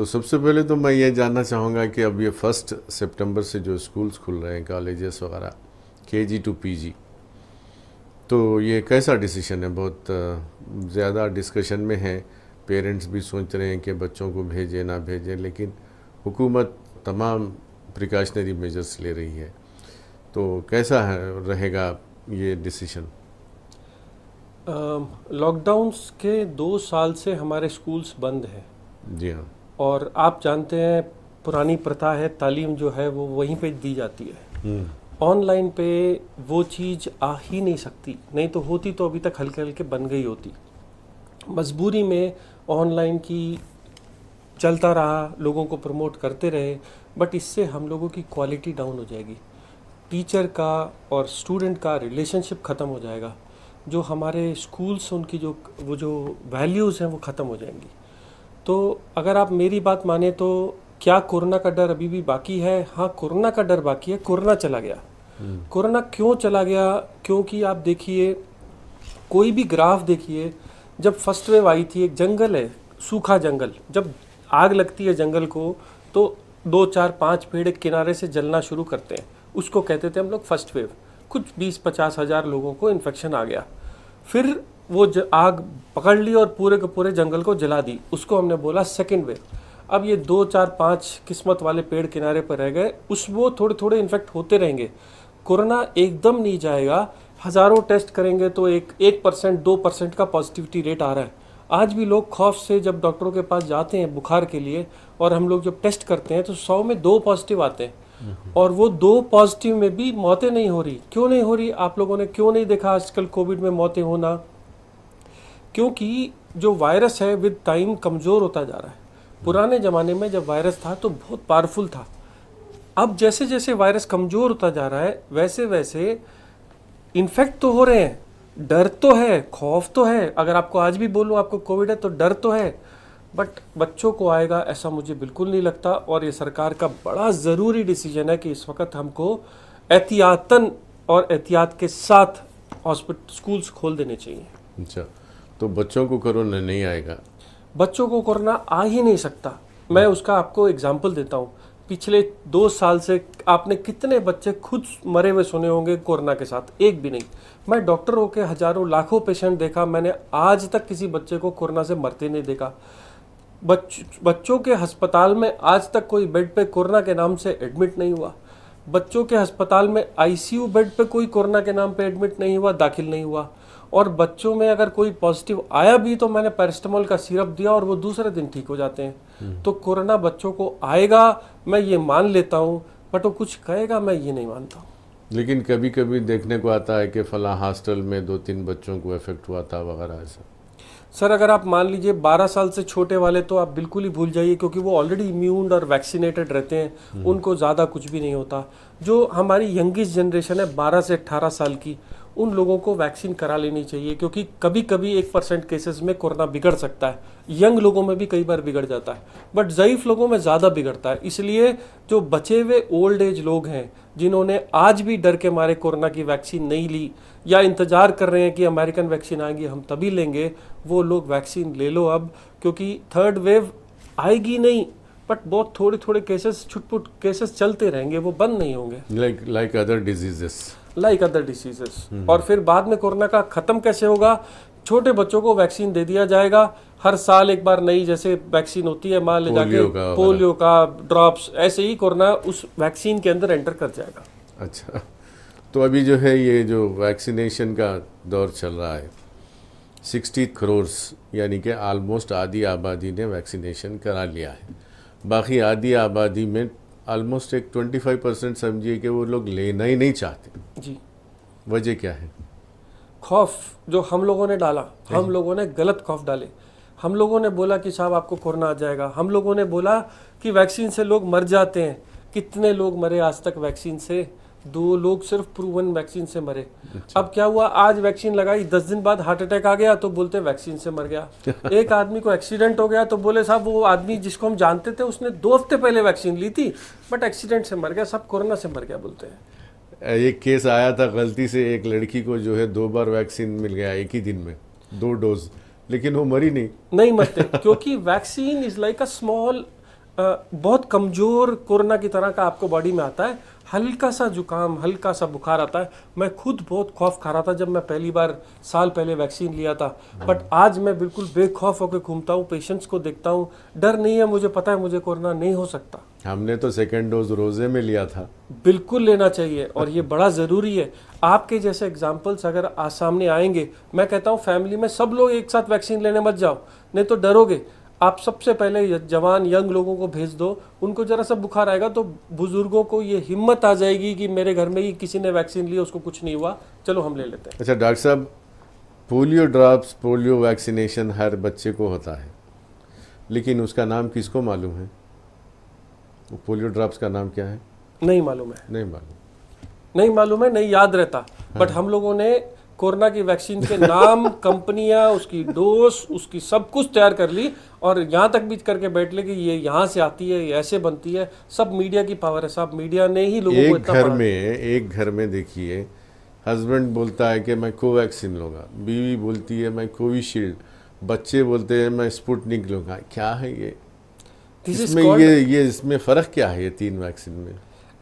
तो सबसे पहले तो मैं ये जानना चाहूँगा कि अब ये फर्स्ट सितंबर से जो स्कूल्स खुल रहे हैं कॉलेजेस वगैरह के जी टू पी जी तो ये कैसा डिसीशन है बहुत ज़्यादा डिस्कशन में है पेरेंट्स भी सोच रहे हैं कि बच्चों को भेजें ना भेजें लेकिन हुकूमत तमाम प्रिकॉशनरी मेजर्स ले रही है तो कैसा है रहेगा ये डिसीशन लॉकडाउन्स के दो साल से हमारे स्कूल्स बंद हैं जी हाँ और आप जानते हैं पुरानी प्रथा है तालीम जो है वो वहीं पे दी जाती है हम्म। ऑनलाइन पे वो चीज़ आ ही नहीं सकती नहीं तो होती तो अभी तक हल्के हल्के बन गई होती मजबूरी में ऑनलाइन की चलता रहा लोगों को प्रमोट करते रहे बट इससे हम लोगों की क्वालिटी डाउन हो जाएगी टीचर का और स्टूडेंट का रिलेशनशिप ख़त्म हो जाएगा जो हमारे स्कूल्स उनकी जो वो जो वैल्यूज़ हैं वो ख़त्म हो जाएंगी तो अगर आप मेरी बात माने तो क्या कोरोना का डर अभी भी बाकी है हाँ कोरोना का डर बाकी है कोरोना चला गया हम्म। कोरोना क्यों चला गया क्योंकि आप देखिए कोई भी ग्राफ देखिए जब फर्स्ट वेव आई थी एक जंगल है सूखा जंगल जब आग लगती है जंगल को तो दो चार पाँच पेड़ किनारे से जलना शुरू करते हैं उसको कहते थे हम लोग फर्स्ट वेव कुछ बीस पचास हज़ार लोगों को इन्फेक्शन आ गया फिर वो आग पकड़ ली और पूरे के पूरे जंगल को जला दी उसको हमने बोला सेकेंड वेव अब ये दो चार पाँच किस्मत वाले पेड़ किनारे पर रह गए उस वो थोड़े थोड़े इन्फेक्ट होते रहेंगे कोरोना एकदम नहीं जाएगा हज़ारों टेस्ट करेंगे तो एक एक परसेंट दो परसेंट का पॉजिटिविटी रेट आ रहा है आज भी लोग खौफ से जब डॉक्टरों के पास जाते हैं बुखार के लिए और हम लोग जब टेस्ट करते हैं तो सौ में दो पॉजिटिव आते हैं हम्म। और वो दो पॉजिटिव में भी मौतें नहीं हो रही क्यों नहीं हो रही आप लोगों ने क्यों नहीं देखा आजकल कोविड में मौतें होना क्योंकि जो वायरस है विद टाइम कमज़ोर होता जा रहा है पुराने ज़माने में जब वायरस था तो बहुत पावरफुल था अब जैसे जैसे वायरस कमज़ोर होता जा रहा है वैसे वैसे इन्फेक्ट तो हो रहे हैं डर तो है खौफ तो है अगर आपको आज भी बोलूँ आपको कोविड है तो डर तो है बट बच्चों को आएगा ऐसा मुझे बिल्कुल नहीं लगता और ये सरकार का बड़ा ज़रूरी डिसीजन है कि इस वक्त हमको एहतियातन और एहतियात के साथ हॉस्पिटल स्कूल्स खोल देने चाहिए अच्छा तो बच्चों को कोरोना नहीं आएगा बच्चों को कोरोना आ ही नहीं सकता मैं हाँ। उसका आपको एग्जाम्पल देता हूँ पिछले दो साल से आपने कितने बच्चे खुद मरे हुए सुने होंगे कोरोना के साथ एक भी नहीं मैं डॉक्टर होकर हजारों लाखों पेशेंट देखा मैंने आज तक किसी बच्चे को कोरोना से मरते नहीं देखा बच बच्चों के अस्पताल में आज तक कोई बेड पे कोरोना के नाम से एडमिट नहीं हुआ बच्चों के अस्पताल में आईसीयू बेड पे कोई कोरोना के नाम पे एडमिट नहीं हुआ दाखिल नहीं हुआ और बच्चों में अगर कोई पॉजिटिव आया भी तो मैंने पैरास्टामोल का सिरप दिया और वो दूसरे दिन ठीक हो जाते हैं हम्म। तो कोरोना बच्चों को आएगा मैं ये मान लेता हूँ बट वो कुछ कहेगा मैं ये नहीं मानता लेकिन कभी कभी देखने को आता है कि फला हॉस्टल में दो तीन बच्चों को इफेक्ट हुआ था वगैरह ऐसा सर अगर आप मान लीजिए 12 साल से छोटे वाले तो आप बिल्कुल ही भूल जाइए क्योंकि वो ऑलरेडी इम्यून और वैक्सीनेटेड रहते हैं हम्म। उनको ज़्यादा कुछ भी नहीं होता जो हमारी यंगेस्ट जनरेशन है 12 से 18 साल की उन लोगों को वैक्सीन करा लेनी चाहिए क्योंकि कभी कभी एक परसेंट केसेस में कोरोना बिगड़ सकता है यंग लोगों में भी कई बार बिगड़ जाता है बट ज़यीफ़ लोगों में ज़्यादा बिगड़ता है इसलिए जो बचे हुए ओल्ड एज लोग हैं जिन्होंने आज भी डर के मारे कोरोना की वैक्सीन नहीं ली या इंतज़ार कर रहे हैं कि अमेरिकन वैक्सीन आएगी हम तभी लेंगे वो लोग वैक्सीन ले लो अब क्योंकि थर्ड वेव आएगी नहीं बट बहुत थोड़े थोड़े केसेस छुटपुट केसेस चलते रहेंगे वो बंद नहीं होंगे like like other diseases like other diseases और फिर बाद में कोरोना का ख़त्म कैसे होगा छोटे बच्चों को वैक्सीन दे दिया जाएगा हर साल एक बार नई जैसे वैक्सीन होती है मान ले जाके पोलियो का ड्रॉप्स ऐसे ही कोरोना उस वैक्सीन के अंदर एंटर कर जाएगा अच्छा तो अभी जो है ये जो वैक्सीनेशन का दौर चल रहा है सिक्सटी करोड़ यानी कि आलमोस्ट आधी आबादी ने वैक्सीनेशन करा लिया है बाकी आधी आबादी में ऑलमोस्ट एक 25 परसेंट समझिए कि वो लोग लेना ही नहीं चाहते जी वजह क्या है खौफ जो हम लोगों ने डाला हम लोगों ने गलत खौफ डाले हम लोगों ने बोला कि साहब आपको कोरोना आ जाएगा हम लोगों ने बोला कि वैक्सीन से लोग मर जाते हैं कितने लोग मरे आज तक वैक्सीन से दो लोग सिर्फ प्रूवन वैक्सीन से मरे अच्छा। अब क्या हुआ आज वैक्सीन लगाई दस दिन बाद हार्ट अटैक आ गया तो बोलते वैक्सीन से मर गया एक आदमी को एक्सीडेंट हो गया तो बोले साहब वो आदमी जिसको हम जानते थे उसने दो हफ्ते पहले वैक्सीन ली थी बट एक्सीडेंट से मर गया सब कोरोना से मर गया बोलते हैं एक केस आया था गलती से एक लड़की को जो है दो बार वैक्सीन मिल गया एक ही दिन में दो डोज लेकिन वो मरी नहीं नहीं मरते क्योंकि vaccine is like a small बहुत कमजोर कोरोना की तरह का आपको बॉडी में आता है हल्का सा जुकाम हल्का सा बुखार आता है मैं खुद बहुत खौफ खा रहा था जब मैं पहली बार साल पहले वैक्सीन लिया था बट आज मैं बिल्कुल बेखौफ होकर घूमता हूँ पेशेंट्स को देखता हूँ डर नहीं है मुझे पता है मुझे कोरोना नहीं हो सकता हमने तो सेकेंड डोज रोजे में लिया था बिल्कुल लेना चाहिए और ये बड़ा ज़रूरी है आपके जैसे एग्जाम्पल्स अगर आज सामने आएंगे मैं कहता हूँ फैमिली में सब लोग एक साथ वैक्सीन लेने मत जाओ नहीं तो डरोगे आप सबसे पहले जवान यंग लोगों को भेज दो उनको ज़रा सा बुखार आएगा तो बुज़ुर्गों को ये हिम्मत आ जाएगी कि मेरे घर में ही किसी ने वैक्सीन लिया उसको कुछ नहीं हुआ चलो हम ले लेते हैं अच्छा डॉक्टर साहब पोलियो ड्राप्स पोलियो वैक्सीनेशन हर बच्चे को होता है लेकिन उसका नाम किसको मालूम है पोलियो ड्राप्स का नाम क्या है नहीं मालूम है नहीं मालूम नहीं मालूम है नहीं याद रहता हाँ। बट हम लोगों ने कोरोना की वैक्सीन के नाम कंपनियां उसकी डोज उसकी सब कुछ तैयार कर ली और यहाँ तक बीच करके बैठ ले कि ये यहाँ से आती है ये ऐसे बनती है सब मीडिया की पावर है साहब मीडिया ने ही लोगों एक को घर में एक घर में देखिए हस्बैंड बोलता है कि मैं कोवैक्सीन लूँगा बीवी बोलती है मैं कोविशील्ड बच्चे बोलते हैं मैं स्पुटनिक लूँगा क्या है ये इसमें ये ये इसमें फ़र्क क्या है ये तीन वैक्सीन में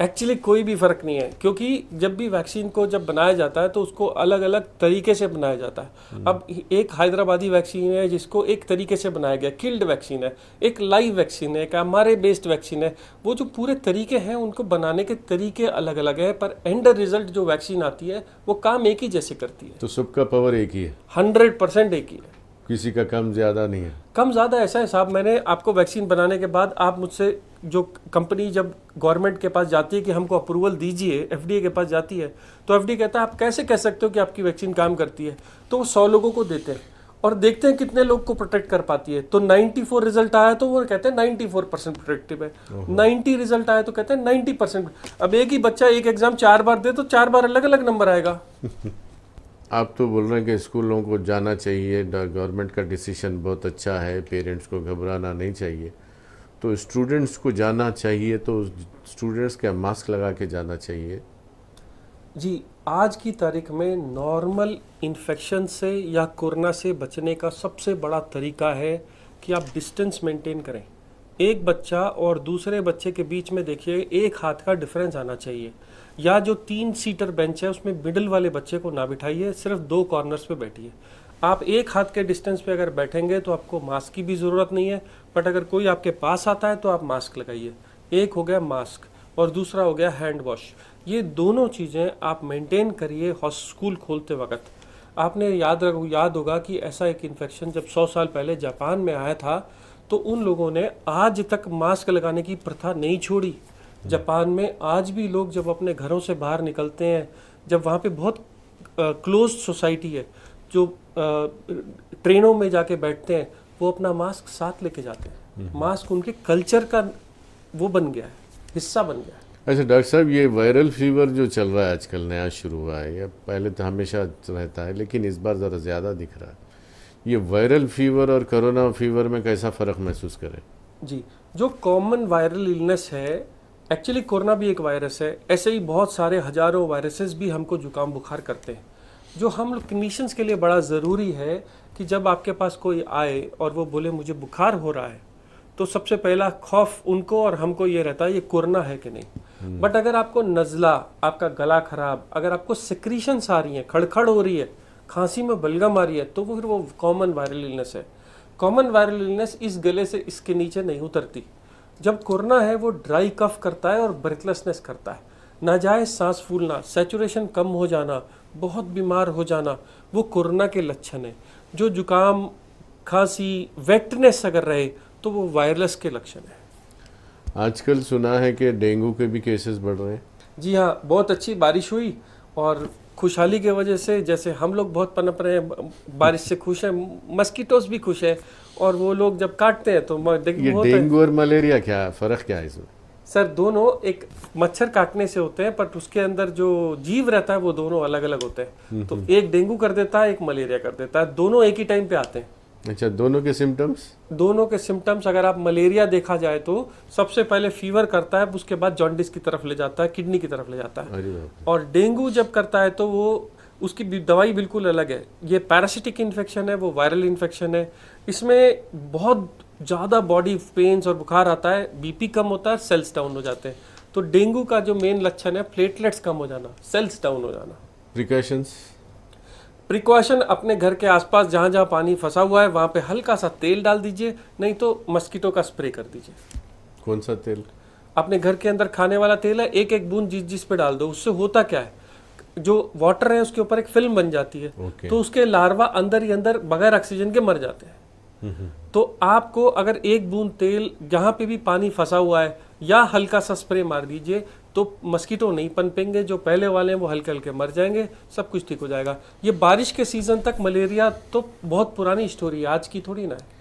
एक्चुअली कोई भी फ़र्क नहीं है क्योंकि जब भी वैक्सीन को जब बनाया जाता है तो उसको अलग अलग तरीके से बनाया जाता है हम्म। अब एक हैदराबादी वैक्सीन है जिसको एक तरीके से बनाया गया किल्ड वैक्सीन है एक लाइव वैक्सीन है एक एम बेस्ड वैक्सीन है वो जो पूरे तरीके हैं उनको बनाने के तरीके अलग अलग हैं पर एंड रिजल्ट जो वैक्सीन आती है वो काम एक ही जैसे करती है तो सबका पावर एक ही है हंड्रेड परसेंट एक ही है किसी का कम ज़्यादा नहीं है कम ज़्यादा ऐसा है साहब मैंने आपको वैक्सीन बनाने के बाद आप मुझसे जो कंपनी जब गवर्नमेंट के पास जाती है कि हमको अप्रूवल दीजिए एफ के पास जाती है तो एफ कहता है आप कैसे कह सकते हो कि आपकी वैक्सीन काम करती है तो वो सौ लोगों को देते हैं और देखते हैं कितने लोग को प्रोटेक्ट कर पाती है तो 94 रिजल्ट आया तो वो कहते हैं 94 परसेंट प्रोटेक्टिव है 90 रिजल्ट आया तो कहते हैं 90 परसेंट अब एक ही बच्चा एक एग्जाम चार बार दे तो चार बार अलग अलग नंबर आएगा आप तो बोल रहे हैं कि स्कूलों को जाना चाहिए गवर्नमेंट का डिसीशन बहुत अच्छा है पेरेंट्स को घबराना नहीं चाहिए तो स्टूडेंट्स को जाना चाहिए तो स्टूडेंट्स क्या मास्क लगा के जाना चाहिए जी आज की तारीख में नॉर्मल इन्फेक्शन से या कोरोना से बचने का सबसे बड़ा तरीका है कि आप डिस्टेंस मेंटेन करें एक बच्चा और दूसरे बच्चे के बीच में देखिए एक हाथ का डिफरेंस आना चाहिए या जो तीन सीटर बेंच है उसमें मिडल वाले बच्चे को ना बिठाइए सिर्फ दो कॉर्नर्स पे बैठिए आप एक हाथ के डिस्टेंस पे अगर बैठेंगे तो आपको मास्क की भी ज़रूरत नहीं है बट अगर कोई आपके पास आता है तो आप मास्क लगाइए एक हो गया मास्क और दूसरा हो गया हैंड वॉश ये दोनों चीज़ें आप मेंटेन करिए स्कूल खोलते वक्त आपने याद रख याद होगा कि ऐसा एक इन्फेक्शन जब 100 साल पहले जापान में आया था तो उन लोगों ने आज तक मास्क लगाने की प्रथा नहीं छोड़ी जापान में आज भी लोग जब अपने घरों से बाहर निकलते हैं जब वहाँ पे बहुत क्लोज सोसाइटी है जो ट्रेनों में जाके बैठते हैं वो अपना मास्क साथ लेके जाते हैं हम्म। मास्क उनके कल्चर का वो बन गया है हिस्सा बन गया है अच्छा डॉक्टर साहब ये वायरल फीवर जो चल रहा है आजकल नया शुरू हुआ है पहले तो हमेशा रहता है लेकिन इस बार ज़रा ज़्यादा दिख रहा है ये वायरल फीवर और कोरोना फीवर में कैसा फ़र्क महसूस करें जी जो कॉमन वायरल इलनेस है एक्चुअली कोरोना भी एक वायरस है ऐसे ही बहुत सारे हज़ारों वायरसेस भी हमको जुकाम बुखार करते हैं जो हम क्लिनिशियंस के लिए बड़ा ज़रूरी है कि जब आपके पास कोई आए और वो बोले मुझे बुखार हो रहा है तो सबसे पहला खौफ उनको और हमको ये रहता है ये कोरोना है कि नहीं बट हम्म। अगर आपको नज़ला आपका गला ख़राब अगर आपको सिक्रीशंस आ रही हैं खड़खड़ हो रही है खांसी में बलगम आ रही है तो फिर वो कॉमन वायरल इलनेस है कॉमन वायरल इलनेस इस गले से इसके नीचे नहीं उतरती जब कोरोना है वो ड्राई कफ करता है और ब्रेथलेसनेस करता है नाजायज सांस फूलना सेचुरेशन कम हो जाना बहुत बीमार हो जाना वो कोरोना के लक्षण हैं जो जुकाम खांसी वेटनेस अगर रहे तो वो वायरलेस के लक्षण है आजकल सुना है कि डेंगू के भी केसेस बढ़ रहे हैं जी हाँ बहुत अच्छी बारिश हुई और खुशहाली की वजह से जैसे हम लोग बहुत पनप रहे हैं बारिश से खुश हैं मस्कीटोस भी खुश है और वो लोग जब काटते हैं तो देखिए डेंगू और मलेरिया क्या फ़र्क क्या है इसमें सर दोनों एक मच्छर काटने से होते हैं पर उसके अंदर जो जीव रहता है वो दोनों अलग अलग होते हैं हम्म, तो हम्म। एक डेंगू कर देता है एक मलेरिया कर देता है दोनों एक ही टाइम पे आते हैं अच्छा दोनों के सिम्टम्स दोनों के सिम्टम्स अगर आप मलेरिया देखा जाए तो सबसे पहले फीवर करता है उसके बाद जॉन्डिस की तरफ ले जाता है किडनी की तरफ ले जाता है और डेंगू जब करता है तो वो उसकी दवाई बिल्कुल अलग है ये पैरासिटिक इन्फेक्शन है वो वायरल इन्फेक्शन है इसमें बहुत ज़्यादा बॉडी पेन्स और बुखार आता है बीपी कम होता है सेल्स डाउन हो जाते हैं तो डेंगू का जो मेन लक्षण है प्लेटलेट्स कम हो जाना सेल्स डाउन हो जाना प्रिकॉशंस प्रिकॉशन अपने घर के आसपास जहाँ जहाँ पानी फंसा हुआ है वहाँ पे हल्का सा तेल डाल दीजिए नहीं तो मस्कीटो का स्प्रे कर दीजिए कौन सा तेल अपने घर के अंदर खाने वाला तेल है एक एक बूंद जिस जिस पे डाल दो उससे होता क्या है जो वाटर है उसके ऊपर एक फिल्म बन जाती है तो उसके लार्वा अंदर ही अंदर बगैर ऑक्सीजन के मर जाते हैं तो आपको अगर एक बूंद तेल जहाँ पे भी पानी फंसा हुआ है या हल्का सा स्प्रे मार दीजिए तो मस्कीटो नहीं पनपेंगे जो पहले वाले हैं वो हल्के हल्के मर जाएंगे सब कुछ ठीक हो जाएगा ये बारिश के सीज़न तक मलेरिया तो बहुत पुरानी स्टोरी है आज की थोड़ी ना है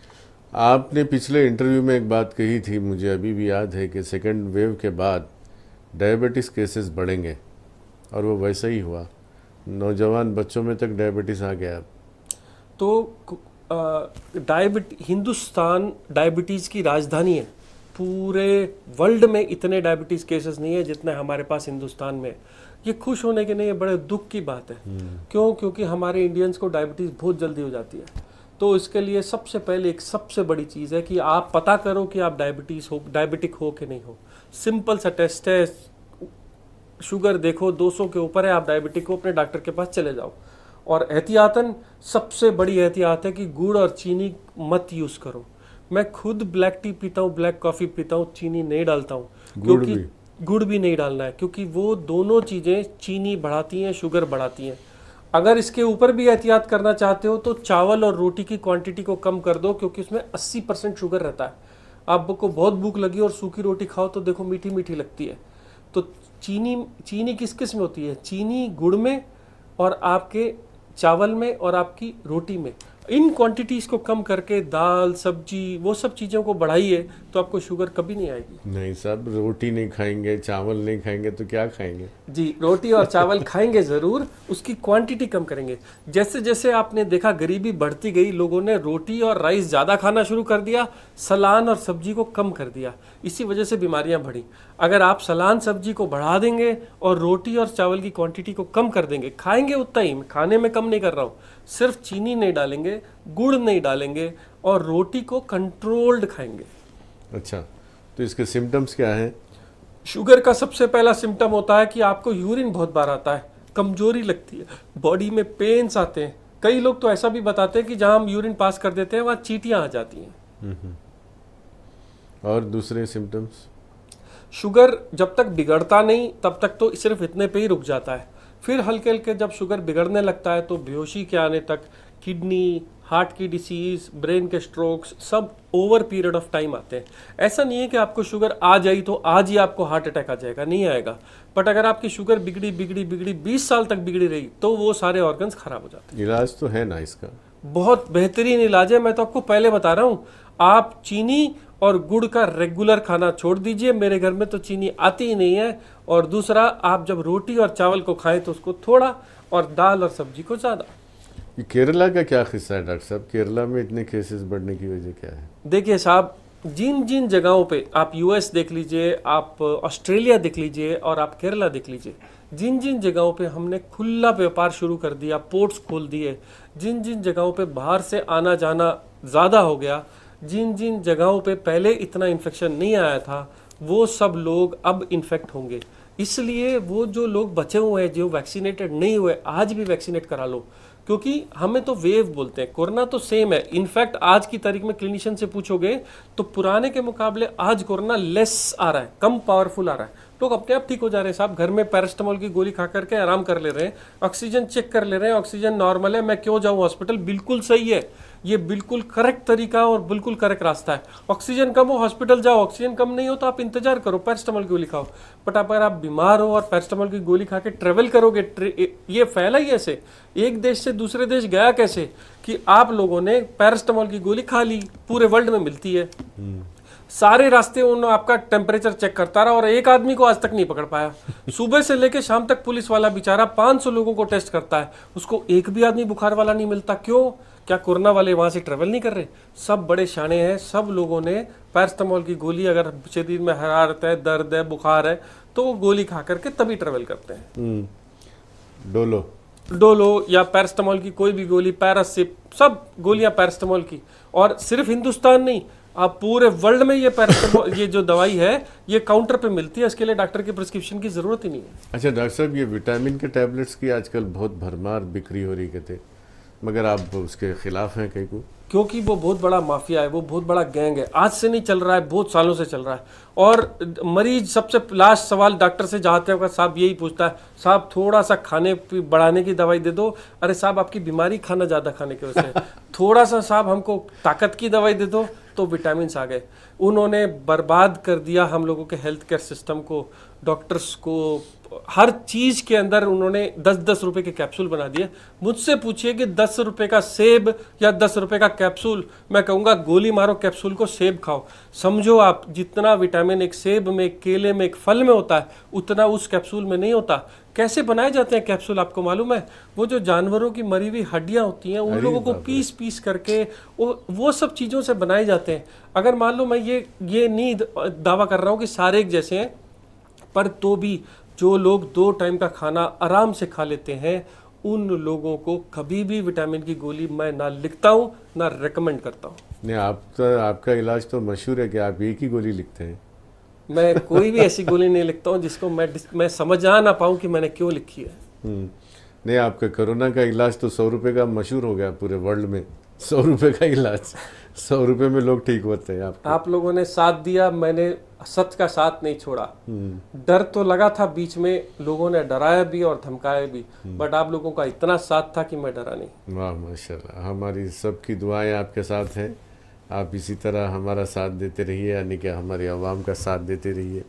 आपने पिछले इंटरव्यू में एक बात कही थी मुझे अभी भी याद है कि सेकेंड वेव के बाद डायबिटीज़ केसेस बढ़ेंगे और वो वैसा ही हुआ नौजवान बच्चों में तक डायबिटीज़ आ गया तो डायबिट हिंदुस्तान डायबिटीज़ की राजधानी है पूरे वर्ल्ड में इतने डायबिटीज़ केसेस नहीं है जितने हमारे पास हिंदुस्तान में ये खुश होने के नहीं है बड़े दुख की बात है हम्म। क्यों क्योंकि हमारे इंडियंस को डायबिटीज़ बहुत जल्दी हो जाती है तो इसके लिए सबसे पहले एक सबसे बड़ी चीज़ है कि आप पता करो कि आप डायबिटीज़ हो डायबिटिक हो कि नहीं हो सिंपल सा टेस्ट है शुगर देखो 200 के ऊपर है आप डायबिटिक हो अपने डॉक्टर के पास चले जाओ और एहतियातन सबसे बड़ी एहतियात है कि गुड़ और चीनी मत यूज़ करो मैं खुद ब्लैक टी पीता हूँ ब्लैक कॉफ़ी पीता हूँ चीनी नहीं डालता हूँ क्योंकि गुड़ भी नहीं डालना है क्योंकि वो दोनों चीज़ें चीनी बढ़ाती हैं शुगर बढ़ाती हैं अगर इसके ऊपर भी एहतियात करना चाहते हो तो चावल और रोटी की क्वांटिटी को कम कर दो क्योंकि उसमें 80 परसेंट शुगर रहता है आपको बहुत भूख लगी और सूखी रोटी खाओ तो देखो मीठी मीठी लगती है तो चीनी चीनी किस किस में होती है चीनी गुड़ में और आपके चावल में और आपकी रोटी में इन क्वांटिटीज़ को कम करके दाल सब्जी वो सब चीज़ों को बढ़ाइए तो आपको शुगर कभी नहीं आएगी नहीं सर रोटी नहीं खाएंगे चावल नहीं खाएंगे तो क्या खाएंगे जी रोटी और चावल खाएंगे ज़रूर उसकी क्वांटिटी कम करेंगे जैसे जैसे आपने देखा गरीबी बढ़ती गई लोगों ने रोटी और राइस ज़्यादा खाना शुरू कर दिया सलान और सब्जी को कम कर दिया इसी वजह से बीमारियां बढ़ी अगर आप सलान सब्जी को बढ़ा देंगे और रोटी और चावल की क्वांटिटी को कम कर देंगे खाएंगे उतना ही खाने में कम नहीं कर रहा हूँ सिर्फ चीनी नहीं डालेंगे गुड़ नहीं डालेंगे और रोटी को कंट्रोल्ड खाएंगे अच्छा तो इसके सिम्टम्स क्या हैं शुगर का सबसे पहला सिम्टम होता है कि आपको यूरिन बहुत बार आता है कमजोरी लगती है बॉडी में पेन्स आते हैं कई लोग तो ऐसा भी बताते हैं कि जहाँ हम यूरिन पास कर देते हैं वहाँ चीटियाँ आ जाती हैं और दूसरे सिम्टम्स शुगर जब तक बिगड़ता नहीं तब तक तो सिर्फ इतने पे ही रुक जाता है फिर हल्के हल्के जब शुगर बिगड़ने लगता है तो बेहोशी के आने तक किडनी हार्ट की डिसीज़ ब्रेन के स्ट्रोक्स सब ओवर पीरियड ऑफ टाइम आते हैं ऐसा नहीं है कि आपको शुगर आ जाए तो आज ही आपको हार्ट अटैक आ जाएगा नहीं आएगा बट अगर आपकी शुगर बिगड़ी बिगड़ी बिगड़ी बीस साल तक बिगड़ी रही तो वो सारे ऑर्गन्स खराब हो जाते हैं इलाज तो है ना इसका बहुत बेहतरीन इलाज है मैं तो आपको पहले बता रहा हूँ आप चीनी और गुड़ का रेगुलर खाना छोड़ दीजिए मेरे घर में तो चीनी आती ही नहीं है और दूसरा आप जब रोटी और चावल को खाएं तो उसको थोड़ा और दाल और सब्जी को ज़्यादा ये केरला का क्या किस्सा है डॉक्टर साहब केरला में इतने केसेस बढ़ने की वजह क्या है देखिए साहब जिन जिन जगहों पे आप यूएस देख लीजिए आप ऑस्ट्रेलिया देख लीजिए और आप केरला देख लीजिए जिन जिन जगहों पे हमने खुला व्यापार शुरू कर दिया पोर्ट्स खोल दिए जिन जिन जगहों पे बाहर से आना जाना ज़्यादा हो गया जिन जिन जगहों पे पहले इतना इन्फेक्शन नहीं आया था वो सब लोग अब इन्फेक्ट होंगे इसलिए वो जो लोग बचे हुए हैं जो वैक्सीनेटेड नहीं हुए आज भी वैक्सीनेट करा लो क्योंकि हमें तो वेव बोलते हैं कोरोना तो सेम है इनफैक्ट आज की तारीख में क्लिनिशियन से पूछोगे तो पुराने के मुकाबले आज कोरोना लेस आ रहा है कम पावरफुल आ रहा है लोग अपने आप ठीक हो जा रहे हैं साहब घर में पैरास्टामोल की गोली खा करके आराम कर ले रहे हैं ऑक्सीजन चेक कर ले रहे हैं ऑक्सीजन नॉर्मल है मैं क्यों जाऊँ हॉस्पिटल बिल्कुल सही है ये बिल्कुल करेक्ट तरीका और बिल्कुल करेक्ट रास्ता है ऑक्सीजन कम हो हॉस्पिटल जाओ ऑक्सीजन कम नहीं हो तो आप इंतजार करो पैरास्टामोल की गोली खाओ बट अगर आप बीमार हो और पैरास्टामोल की गोली खा के ट्रेवल करोगे ये फैला ही ऐसे एक देश से दूसरे देश गया कैसे कि आप लोगों ने पैरास्टामोल की गोली खा ली पूरे वर्ल्ड में मिलती है हम्म। सारे रास्ते उन आपका टेम्परेचर चेक करता रहा और एक आदमी को आज तक नहीं पकड़ पाया सुबह से लेकर शाम तक पुलिस वाला बेचारा 500 लोगों को टेस्ट करता है उसको एक भी आदमी बुखार वाला नहीं मिलता क्यों क्या कोरोना वाले वहां से ट्रेवल नहीं कर रहे सब बड़े शाणे हैं सब लोगों ने पैरास्टामोल की गोली अगर शरीर में हरारत है दर्द है बुखार है तो वो गोली खा करके तभी ट्रेवल करते हैं हम्म। डोलो डोलो या पैरास्टामोल की कोई भी गोली पैरासिप सब गोलियां पैरास्टामोल की और सिर्फ हिंदुस्तान नहीं आप पूरे वर्ल्ड में ये ये जो दवाई है ये काउंटर पे मिलती है इसके लिए डॉक्टर की प्रिस्क्रिप्शन की ज़रूरत ही नहीं है अच्छा डॉक्टर साहब ये विटामिन के टैबलेट्स की आजकल बहुत भरमार बिक्री हो रही कहते मगर आप उसके खिलाफ हैं कहीं को क्योंकि वो बहुत बड़ा माफिया है वो बहुत बड़ा गैंग है आज से नहीं चल रहा है बहुत सालों से चल रहा है और मरीज सबसे लास्ट सवाल डॉक्टर से जाते हैं साहब यही पूछता है साहब थोड़ा सा खाने बढ़ाने की दवाई दे दो अरे साहब आपकी बीमारी खाना ज़्यादा खाने की वजह से थोड़ा सा साहब हमको ताकत की दवाई दे दो तो विटामिन आ गए उन्होंने बर्बाद कर दिया हम लोगों के हेल्थ केयर सिस्टम को डॉक्टर्स को हर चीज़ के अंदर उन्होंने दस दस रुपए के कैप्सूल बना दिए मुझसे पूछिए कि दस रुपए का सेब या दस रुपए का कैप्सूल मैं कहूंगा गोली मारो कैप्सूल को सेब खाओ समझो आप जितना विटामिन एक सेब में एक केले में एक फल में होता है उतना उस कैप्सूल में नहीं होता कैसे बनाए जाते हैं कैप्सूल आपको मालूम है वो जो जानवरों की मरी हुई हड्डियां होती हैं उन लोगों को पीस पीस करके वो वो सब चीज़ों से बनाए जाते हैं अगर मान लो मैं ये ये नहीं दावा कर रहा हूँ कि सारे एक जैसे हैं पर तो भी जो लोग दो टाइम का खाना आराम से खा लेते हैं उन लोगों को कभी भी विटामिन की गोली मैं ना लिखता हूँ ना रिकमेंड करता हूँ नहीं आप तो आपका इलाज तो मशहूर है कि आप एक ही गोली लिखते हैं मैं कोई भी ऐसी गोली नहीं लिखता हूँ जिसको मैं मैं समझ आ ना पाऊँ कि मैंने क्यों लिखी है हम्म, नहीं आपका कोरोना का इलाज तो सौ रुपये का मशहूर हो गया पूरे वर्ल्ड में सौ रुपये का इलाज सौ रुपये में लोग ठीक होते हैं आप आप लोगों ने साथ दिया मैंने सच का साथ नहीं छोड़ा हम्म। डर तो लगा था बीच में लोगों ने डराया भी और धमकाया भी हम्म। बट आप लोगों का इतना साथ था कि मैं डरा नहीं वाह माशाल्लाह हमारी सबकी दुआएं आपके साथ हैं आप इसी तरह हमारा साथ देते रहिए यानी कि हमारी आवाम का साथ देते रहिए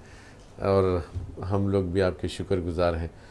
और हम लोग भी आपके शुक्रगुजार हैं